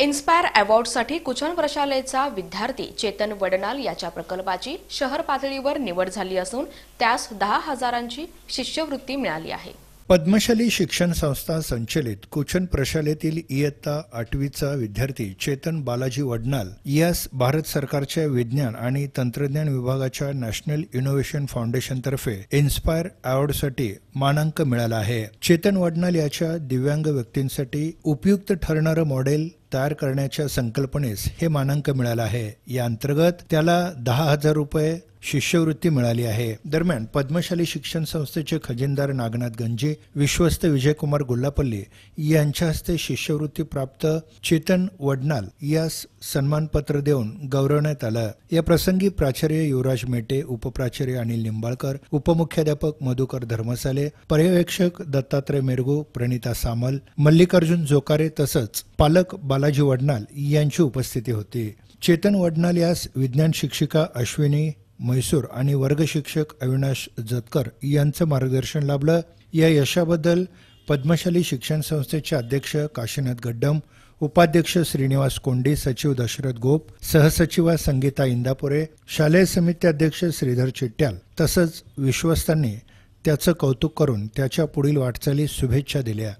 inspire अवॉर्डसाठी कुचन प्रशालेचा विद्यार्थी चेतन वडनाल याच्या प्रकल्पाची शहर पातळीवर निवड झाली असून त्यास दहा हजारांची शिष्यवृत्ती मिळाली आहे पद्मशाली शिक्षण संस्था संचलित कोचन प्रशालेतील इयत्ता आठवीचा विद्यार्थी चेतन बालाजी वडनाल यास भारत सरकारच्या विज्ञान आणि तंत्रज्ञान विभागाच्या नॅशनल इनोव्हेशन फाउंडेशनतर्फे इन्स्पायर अवॉर्डसाठी मानांक मिळाला आहे चेतन वडनाल याच्या दिव्यांग व्यक्तींसाठी उपयुक्त ठरणारं मॉडेल तयार करण्याच्या संकल्पनेस हे मानांक मिळालं आहे या अंतर्गत त्याला दहा हजार रुपये शिष्यवृत्ती मिळाली आहे दरम्यान पद्मशाली शिक्षण संस्थेचे खजिनदार नागनाथ गंजे विश्वस्त विजयकुमार गुल्लापल्ली यांच्या हस्ते शिष्यवृत्ती प्राप्त चेतन वडनाल यास सन्मानपत्र देऊन गौरवण्यात आलं या प्रसंगी प्राचार्य युवराज मेटे उपप्राचार्य अनिल निंबाळकर उपमुख्याध्यापक मधुकर धर्मसाले पर्यवेक्षक दत्तात्रय मेरगो प्रणिता सामल मल्लिकार्जुन जोकारे तसंच पालक बालाजी वडनाल यांची उपस्थिती होती चेतन वडनाल यास विज्ञान शिक्षिका अश्विनी म्हैसूर आणि वर्गशिक्षक अविनाश जतकर यांचं मार्गदर्शन लाभलं या यशाबद्दल पद्मशाली शिक्षण संस्थेचे अध्यक्ष काशीनाथ गड्डम उपाध्यक्ष श्रीनिवास कोंडी सचिव दशरथ गोप सहसचिवा संगीता इंदापुरे शालेय समिती अध्यक्ष श्रीधर चिट्ट्याल तसंच विश्वस्तांनी त्याचं कौतुक करून त्याच्या पुढील वाटचाली शुभेच्छा दिल्या